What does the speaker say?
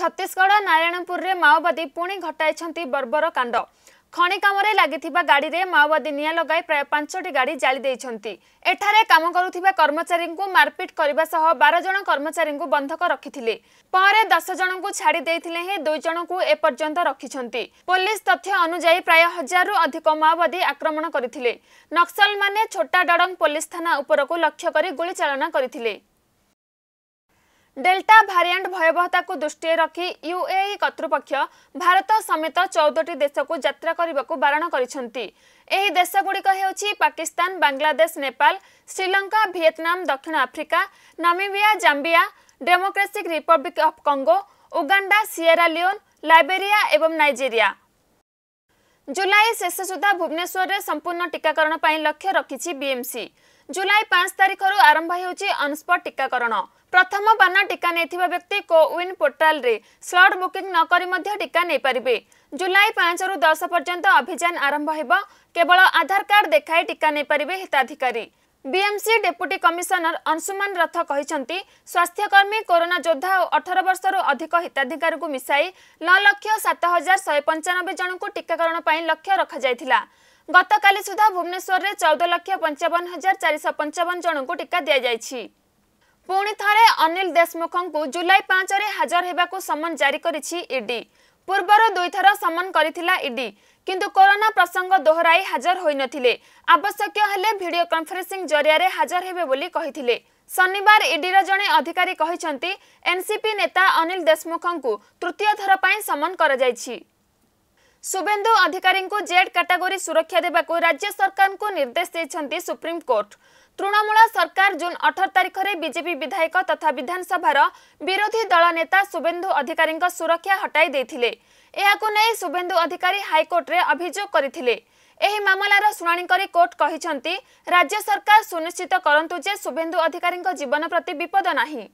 ଛତିଶଗଡ଼ ନାରାୟଣପୁରରେ ମାଓବାଦୀ ପୁଣି ଘଟାଇଛନ୍ତି ବର୍ବର କାଣ୍ଡ ଖଣି କାମରେ ଲାଗିଥିବା ଗାଡ଼ିରେ ମାଓବାଦୀ ନିଆଁ ଲଗାଇ ପ୍ରାୟ ପାଞ୍ଚଟି ଗାଡ଼ି ଜାଳି ଦେଇଛନ୍ତି ଏଠାରେ କାମ କରୁଥିବା କର୍ମଚାରୀଙ୍କୁ ମାରପିଟ୍ କରିବା ସହ ବାର ଜଣ କର୍ମଚାରୀଙ୍କୁ ବନ୍ଧକ ରଖିଥିଲେ ପରେ ଦଶ ଜଣଙ୍କୁ ଛାଡ଼ି ଦେଇଥିଲେ ହିଁ ଦୁଇ ଜଣଙ୍କୁ ଏପର୍ଯ୍ୟନ୍ତ ରଖିଛନ୍ତି ପୋଲିସ ତଥ୍ୟ ଅନୁଯାୟୀ ପ୍ରାୟ ହଜାରରୁ ଅଧିକ ମାଓବାଦୀ ଆକ୍ରମଣ କରିଥିଲେ ନକ୍ସଲମାନେ ଛୋଟା ଡଡଙ୍ଗ ପୋଲିସ ଥାନା ଉପରକୁ ଲକ୍ଷ୍ୟ କରି ଗୁଳିଚାଳନା କରିଥିଲେ ଡେଲ୍ଟା ଭାରିଆଣ୍ଟ ଭୟବହତାକୁ ଦୃଷ୍ଟିରେ ରଖି ୟୁଏ କର୍ତ୍ତୃପକ୍ଷ ଭାରତ ସମେତ ଚଉଦଟି ଦେଶକୁ ଯାତ୍ରା କରିବାକୁ ବାରଣ କରିଛନ୍ତି ଏହି ଦେଶଗୁଡ଼ିକ ହେଉଛି ପାକିସ୍ତାନ ବାଂଲାଦେଶ ନେପାଳ ଶ୍ରୀଲଙ୍କା ଭିଏତନାମ ଦକ୍ଷିଣ Africa Namibia Zambia democratic republic of Congo Uganda Sierra Leone Liberia ଏବଂ ନାଇଜେରିଆ ଜୁଲାଇ ଶେଷ ସୁଦ୍ଧା ଭୁବନେଶ୍ୱରରେ ସମ୍ପୂର୍ଣ୍ଣ ଟିକାକରଣ ପାଇଁ ଲକ୍ଷ୍ୟ ରଖିଛି ବିଏମ୍ସି ଜୁଲାଇ ପାଞ୍ଚ ତାରିଖରୁ ଆରମ୍ଭ ହେଉଛି ଅନ୍ସ୍ପଟ୍ ଟିକାକରଣ ପ୍ରଥମ ବାନା ଟିକା ନେଇଥିବା ବ୍ୟକ୍ତି କୋୱିନ୍ ପୋର୍ଟାଲରେ ସ୍ଲଟ୍ ବୁକିଂ ନ କରି ମଧ୍ୟ ଟିକା ନେଇପାରିବେ ଜୁଲାଇ ପାଞ୍ଚରୁ ଦଶ ପର୍ଯ୍ୟନ୍ତ ଅଭିଯାନ ଆରମ୍ଭ ହେବ କେବଳ ଆଧାର କାର୍ଡ ଦେଖାଇ ଟିକା ନେଇପାରିବେ ହିତାଧିକାରୀ ବିଏମ୍ସି ଡେପୁଟି କମିଶନର ଅଂଶୁମାନ ରଥ କହିଛନ୍ତି ସ୍ୱାସ୍ଥ୍ୟକର୍ମୀ କରୋନା ଯୋଦ୍ଧା ଓ ଅଠର ବର୍ଷରୁ ଅଧିକ ହିତାଧିକାରୀଙ୍କୁ ମିଶାଇ ନଅ ଲକ୍ଷ ସାତ ହଜାର ଶହେ ପଞ୍ଚାନବେ ଜଣଙ୍କୁ ଟିକାକରଣ ପାଇଁ ଲକ୍ଷ୍ୟ ରଖାଯାଇଥିଲା ଗତକାଲି ସୁଦ୍ଧା ଭୁବନେଶ୍ୱରରେ ଚଉଦ ଲକ୍ଷ ପଞ୍ଚାବନ ହଜାର ଚାରିଶହ ପଞ୍ଚାବନ ଜଣଙ୍କୁ ଟିକା ଦିଆଯାଇଛି ପୁଣି ଥରେ ଅନିଲ ଦେଶମୁଖଙ୍କୁ ଜୁଲାଇ ପାଞ୍ଚରେ ହାଜର ହେବାକୁ ସମନ ଜାରି କରିଛି ଇଡି ପୂର୍ବରୁ ଦୁଇଥର ସମନ କରିଥିଲା ଇଡି କିନ୍ତୁ କରୋନା ପ୍ରସଙ୍ଗ ଦୋହରାଇ ହାଜର ହୋଇନଥିଲେ ଆବଶ୍ୟକ ହେଲେ ଭିଡ଼ିଓ କନ୍ଫରେନ୍ସିଂ ଜରିଆରେ ହାଜର ହେବେ ବୋଲି କହିଥିଲେ ଶନିବାର ଇଡିର ଜଣେ ଅଧିକାରୀ କହିଛନ୍ତି ଏନ୍ସିପି ନେତା ଅନିଲ ଦେଶମୁଖଙ୍କୁ ତୃତୀୟ ଥର ପାଇଁ ସମନ କରାଯାଇଛି ଶୁଭେନ୍ଦୁ ଅଧିକାରୀଙ୍କୁ ଜେଡ୍ କାଟାଗୋରୀ ସୁରକ୍ଷା ଦେବାକୁ ରାଜ୍ୟ ସରକାରଙ୍କୁ ନିର୍ଦ୍ଦେଶ ଦେଇଛନ୍ତି ସୁପ୍ରିମକୋର୍ଟ ତୃଣମୂଳ ସରକାର ଜୁନ୍ ଅଠର ତାରିଖରେ ବିଜେପି ବିଧାୟକ ତଥା ବିଧାନସଭାର ବିରୋଧୀ ଦଳ ନେତା ଶୁଭେନ୍ଦୁ ଅଧିକାରୀଙ୍କ ସୁରକ୍ଷା ହଟାଇ ଦେଇଥିଲେ ଏହାକୁ ନେଇ ଶୁଭେନ୍ଦୁ ଅଧିକାରୀ ହାଇକୋର୍ଟରେ ଅଭିଯୋଗ କରିଥିଲେ ଏହି ମାମଲାର ଶୁଣାଣି କରି କୋର୍ଟ କହିଛନ୍ତି ରାଜ୍ୟ ସରକାର ସୁନିଶ୍ଚିତ କରନ୍ତୁ ଯେ ଶୁଭେନ୍ଦୁ ଅଧିକାରୀଙ୍କ ଜୀବନ ପ୍ରତି ବିପଦ ନାହିଁ